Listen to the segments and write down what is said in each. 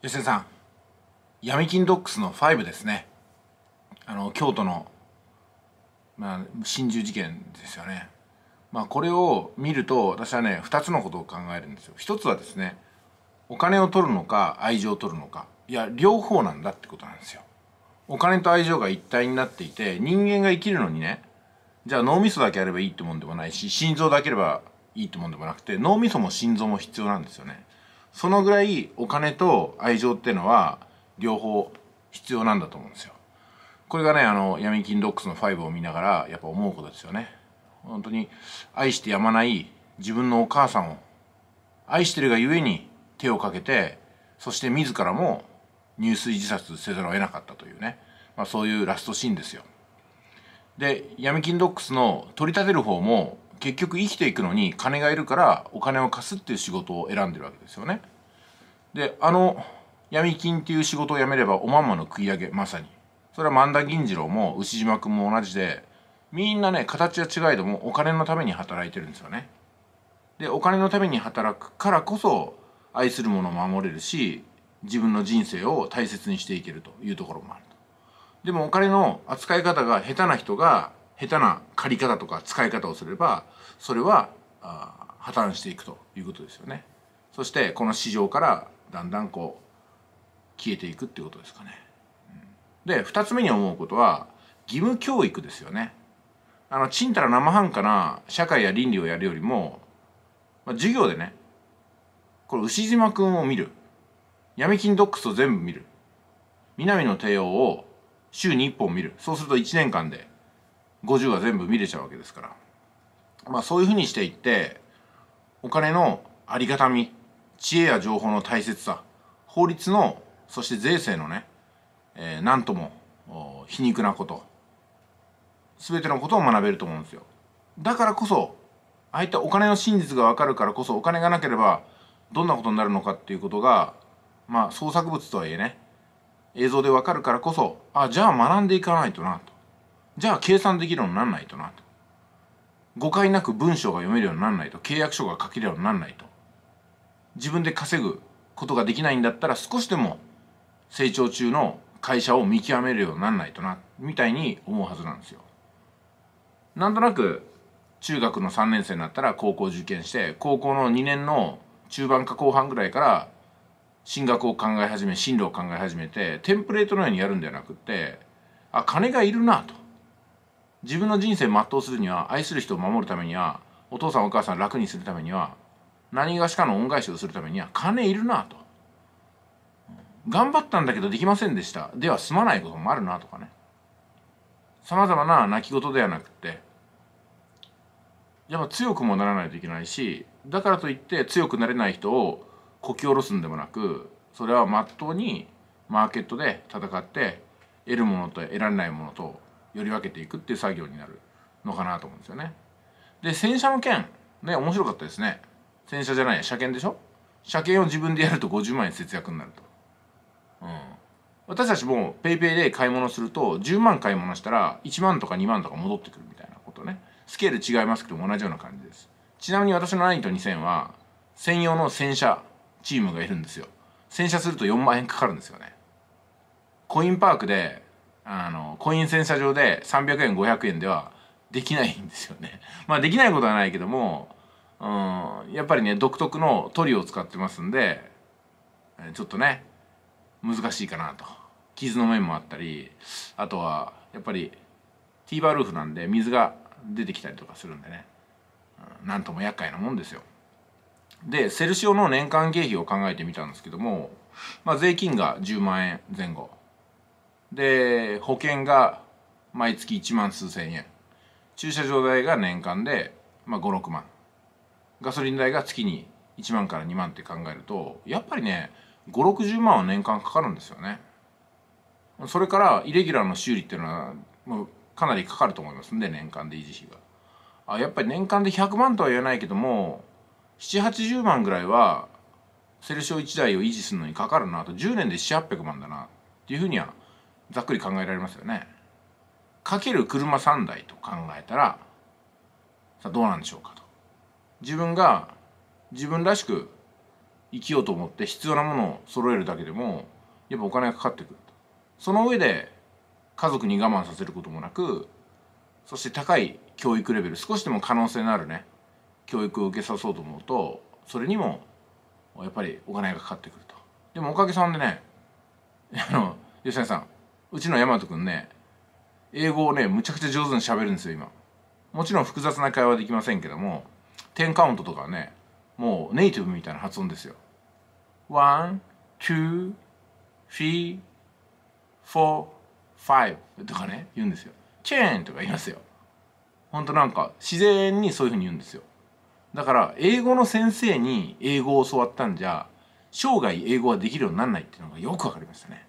吉田さん闇金ドックスの5ですねあの京都の、まあ、心中事件ですよね、まあ、これを見ると私はね2つのことを考えるんですよ一つはですねお金を取るのか愛情を取るのかいや両方なんだってことなんですよお金と愛情が一体になっていて人間が生きるのにねじゃあ脳みそだけあればいいってもんでもないし心臓だければいいってもんでもなくて脳みそも心臓も必要なんですよねそのぐらいお金と愛情っていうのは両方必要なんだと思うんですよこれがねあの闇金ドックスの5を見ながらやっぱ思うことですよね本当に愛してやまない自分のお母さんを愛してるがゆえに手をかけてそして自らも入水自殺せざるを得なかったというね、まあ、そういうラストシーンですよで闇金ドックスの取り立てる方も結局生きていくのに金がいるからお金を貸すっていう仕事を選んでるわけですよねであの闇金っていう仕事を辞めればおまんまの食い上げまさにそれは萬田銀次郎も牛島君も同じでみんなね形は違いどもお金のために働いてるんですよねでお金のために働くからこそ愛するものを守れるし自分の人生を大切にしていけるというところもあるとでもお金の扱い方が下手な人が下手な借り方とか使い方をすればそれは破綻していくということですよね。そしてこの市場からだんだんこう消えていくっていうことですかね。で2つ目に思うことは義務教育ですよね。あのちんたら生半可な社会や倫理をやるよりも、まあ、授業でねこれ牛島君を見る闇金ドックスを全部見る南の帝王を週に1本見るそうすると1年間で50は全部見れちゃうわけですから、まあ、そういうふうにしていってお金のありがたみ知恵や情報の大切さ法律のそして税制のね、えー、なんとも皮肉なこと全てのことを学べると思うんですよだからこそああいったお金の真実が分かるからこそお金がなければどんなことになるのかっていうことがまあ創作物とはいえね映像で分かるからこそあじゃあ学んでいかないとなとじゃあ計算できるようになんないとなと誤解なく文章が読めるようになんないと契約書が書けるようになんないと自分で稼ぐことができないんだったら少しでも成長中の会社を見極めるようになんないとなみたいに思うはずなんですよ。なんとなく中学の3年生になったら高校受験して高校の2年の中盤か後半ぐらいから進学を考え始め進路を考え始めてテンプレートのようにやるんではなくってあ金がいるなと自分の人生を全うするには愛する人を守るためにはお父さんお母さん楽にするためには何がしかの恩返しをするためには金いるなと頑張ったんだけどできませんでしたでは済まないこともあるなとかねさまざまな泣き言ではなくってやっぱ強くもならないといけないしだからといって強くなれない人をこき下ろすんでもなくそれはまっとうにマーケットで戦って得るものと得られないものとより分けていくっていう作業になるのかなと思うんですよね。で洗車の件ね面白かったですね。洗車じゃない車検でしょ車検を自分でやると50万円節約になると。うん私たちも PayPay で買い物すると10万買い物したら1万とか2万とか戻ってくるみたいなことねスケール違いますけども同じような感じですちなみに私の9ト2000は専用の洗車チームがいるんですよ洗車すると4万円かかるんですよねコインパークであのコイン洗車場で300円500円ではできないんですよね。まあできないことはないけども、うん、やっぱりね独特のトリを使ってますんでちょっとね難しいかなと傷の面もあったりあとはやっぱりティーバールーフなんで水が出てきたりとかするんでね、うん、なんとも厄介なもんですよ。でセルシオの年間経費を考えてみたんですけども、まあ、税金が10万円前後で保険が毎月1万数千円駐車場代が年間で、まあ、56万ガソリン代が月に1万から2万って考えるとやっぱりね560万は年間かかるんですよねそれからイレギュラーの修理っていうのはもうかなりかかると思いますんで年間で維持費があやっぱり年間で100万とは言えないけども780万ぐらいはセルシオ1台を維持するのにかかるなと10年で7 8 0 0万だなっていうふうにはざっくり考えられますよね。かける車3台と考えたらさあどうなんでしょうかと。自分が自分らしく生きようと思って必要なものを揃えるだけでもやっぱお金がかかってくると。その上で家族に我慢させることもなくそして高い教育レベル少しでも可能性のあるね教育を受けさそうと思うとそれにもやっぱりお金がかかってくると。でもおかげさんでねあの吉谷さんうちのヤマト君ね、英語をね、むちゃくちゃ上手に喋るんですよ、今。もちろん複雑な会話できませんけども、10カウントとかね、もうネイティブみたいな発音ですよ。1、2、3、4、5とかね、言うんですよ。チェーンとか言いますよ。ほんとなんか自然にそういうふうに言うんですよ。だから英語の先生に英語を教わったんじゃ生涯英語はできるようにならないっていうのがよく分かりましたね。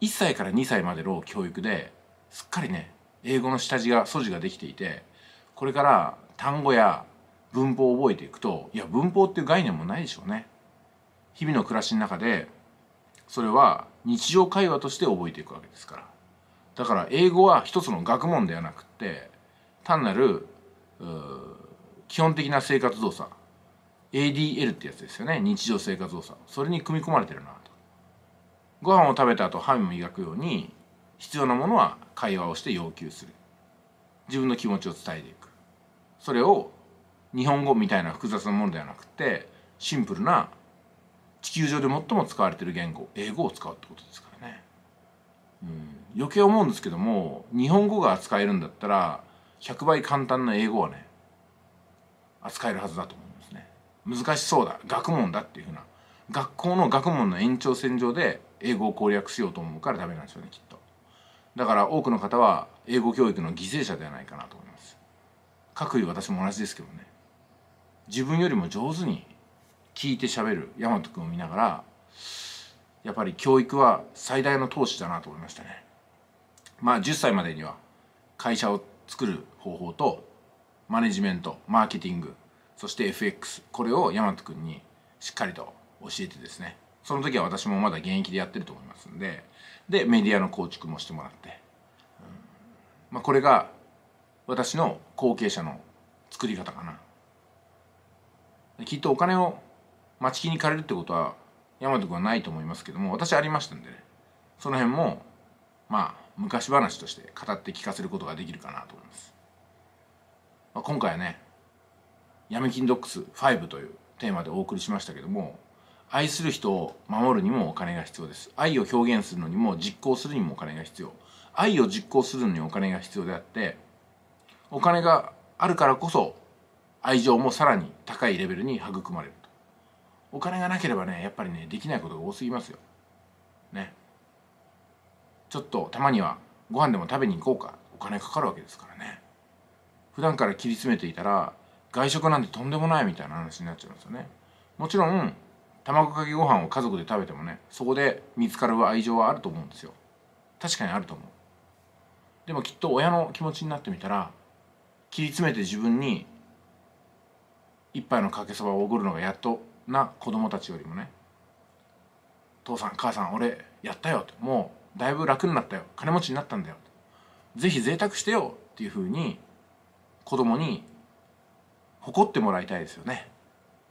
1歳から2歳までの教育ですっかりね英語の下地が素地ができていてこれから単語や文法を覚えていくといや文法っていう概念もないでしょうね日々の暮らしの中でそれは日常会話として覚えていくわけですからだから英語は一つの学問ではなくって単なる基本的な生活動作 ADL ってやつですよね日常生活動作それに組み込まれてるなとご飯を食べた後歯も磨くように必要なものは会話をして要求する自分の気持ちを伝えていくそれを日本語みたいな複雑なものではなくてシンプルな地球上で最も使われてる言語英語を使うってことですからね、うん、余計思うんですけども日本語が扱えるんだったら100倍簡単な英語はね扱えるはずだと思うんですね難しそうだ学問だっていうふうな学校の学問の延長線上で英語を攻略しようと思うからダメなんですよねきっとだから多くの方は英語教育の犠牲者ではないかなと思います各位私も同じですけどね自分よりも上手に聞いてしゃべる大和君を見ながらやっぱり教育は最大の投資だなと思いましたねまあ10歳までには会社を作る方法とマネジメントマーケティングそして FX これを大和君にしっかりと教えてですねその時は私もまだ現役でやってると思いますんででメディアの構築もしてもらって、うん、まあ、これが私の後継者の作り方かなきっとお金を待ちきに借りるってことは大和君はないと思いますけども私ありましたんでねその辺もまあ昔話として語って聞かせることができるかなと思います、まあ、今回はね「闇金ドックス5」というテーマでお送りしましたけども愛する人を守るにもお金が必要です愛を表現するのにも実行するにもお金が必要愛を実行するのにお金が必要であってお金があるからこそ愛情もさらに高いレベルに育まれるとお金がなければねやっぱりねできないことが多すぎますよねちょっとたまにはご飯でも食べに行こうかお金かかるわけですからね普段から切り詰めていたら外食なんてとんでもないみたいな話になっちゃうんですよねもちろん卵かけご飯を家族で食べてもねそこで見つかる愛情はあると思うんですよ確かにあると思うでもきっと親の気持ちになってみたら切り詰めて自分に一杯のかけそばをおごるのがやっとな子供たちよりもね父さん母さん俺やったよともうだいぶ楽になったよ金持ちになったんだよぜひ贅沢してよっていうふうに子供に誇ってもらいたいですよね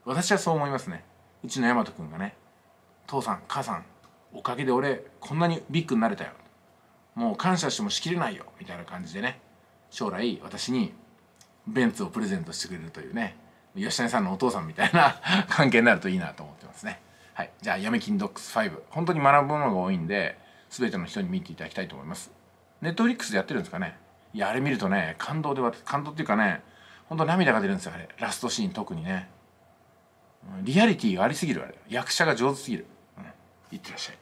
私はそう思いますねうちの大和君がね「父さん母さんおかげで俺こんなにビッグになれたよ」もう感謝してもしきれないよみたいな感じでね将来私にベンツをプレゼントしてくれるというね吉谷さんのお父さんみたいな 関係になるといいなと思ってますねはいじゃあ「闇金ドックス5」本当に学ぶものが多いんで全ての人に見ていただきたいと思いますネットフリックスでやってるんですかねいやあれ見るとね感動で感動っていうかねほんと涙が出るんですよあれラストシーン特にねリアリティがありすぎるあれ役者が上手すぎる、うん、いってらっしゃい